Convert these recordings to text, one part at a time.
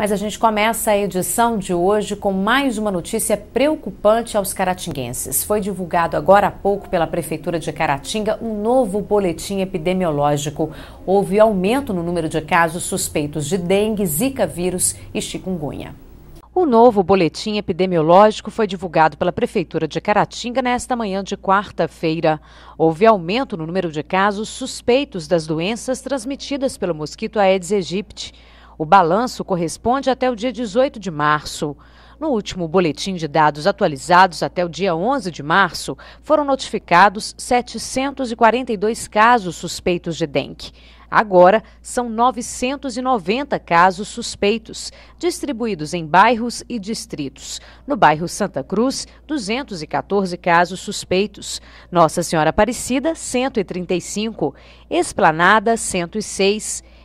Mas a gente começa a edição de hoje com mais uma notícia preocupante aos caratinguenses. Foi divulgado agora há pouco pela Prefeitura de Caratinga um novo boletim epidemiológico. Houve aumento no número de casos suspeitos de dengue, zika vírus e chikungunya. O novo boletim epidemiológico foi divulgado pela Prefeitura de Caratinga nesta manhã de quarta-feira. Houve aumento no número de casos suspeitos das doenças transmitidas pelo mosquito Aedes aegypti. O balanço corresponde até o dia 18 de março. No último boletim de dados atualizados até o dia 11 de março, foram notificados 742 casos suspeitos de dengue. Agora, são 990 casos suspeitos, distribuídos em bairros e distritos. No bairro Santa Cruz, 214 casos suspeitos. Nossa Senhora Aparecida, 135. Esplanada, 106.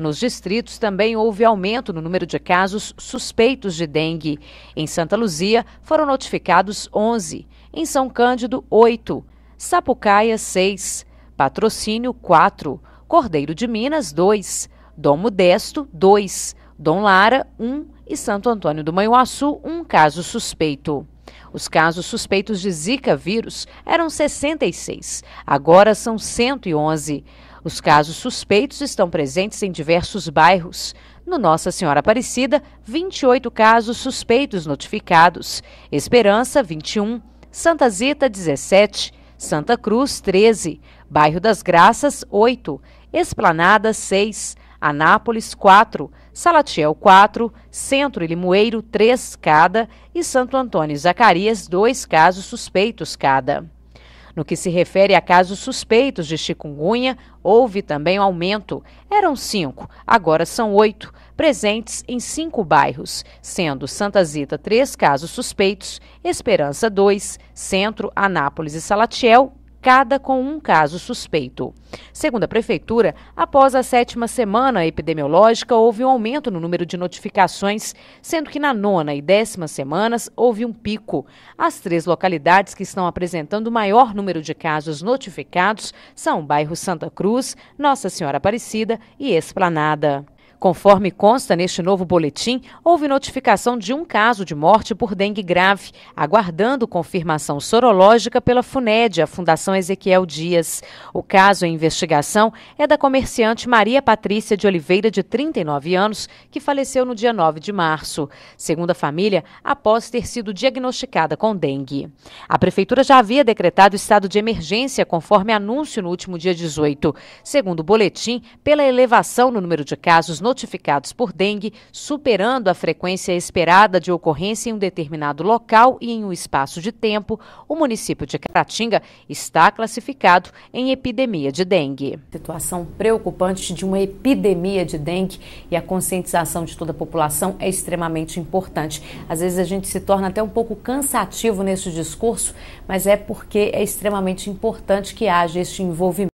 Nos distritos também houve aumento no número de casos suspeitos de dengue. Em Santa Luzia foram notificados 11, em São Cândido, 8, Sapucaia, 6, Patrocínio, 4, Cordeiro de Minas, 2, Dom Modesto, 2, Dom Lara, 1 e Santo Antônio do Manhuaçu, um caso suspeito. Os casos suspeitos de Zika vírus eram 66, agora são 111. Os casos suspeitos estão presentes em diversos bairros. No Nossa Senhora Aparecida, 28 casos suspeitos notificados. Esperança, 21. Santa Zita, 17. Santa Cruz, 13. Bairro das Graças, 8. Esplanada, 6. Anápolis, 4. Salatiel, 4. Centro e Limoeiro, 3 cada. E Santo Antônio e Zacarias, 2 casos suspeitos cada. No que se refere a casos suspeitos de chikungunya, houve também aumento. Eram cinco, agora são oito, presentes em cinco bairros, sendo Santa Zita três casos suspeitos, Esperança dois, Centro, Anápolis e Salatiel cada com um caso suspeito. Segundo a Prefeitura, após a sétima semana epidemiológica, houve um aumento no número de notificações, sendo que na nona e décima semanas houve um pico. As três localidades que estão apresentando o maior número de casos notificados são o bairro Santa Cruz, Nossa Senhora Aparecida e Esplanada. Conforme consta neste novo boletim, houve notificação de um caso de morte por dengue grave, aguardando confirmação sorológica pela FUNED, a Fundação Ezequiel Dias. O caso em investigação é da comerciante Maria Patrícia de Oliveira, de 39 anos, que faleceu no dia 9 de março, segundo a família, após ter sido diagnosticada com dengue. A prefeitura já havia decretado estado de emergência, conforme anúncio no último dia 18, segundo o boletim, pela elevação no número de casos no notificados por dengue, superando a frequência esperada de ocorrência em um determinado local e em um espaço de tempo, o município de Caratinga está classificado em epidemia de dengue. Situação preocupante de uma epidemia de dengue e a conscientização de toda a população é extremamente importante. Às vezes a gente se torna até um pouco cansativo nesse discurso, mas é porque é extremamente importante que haja este envolvimento.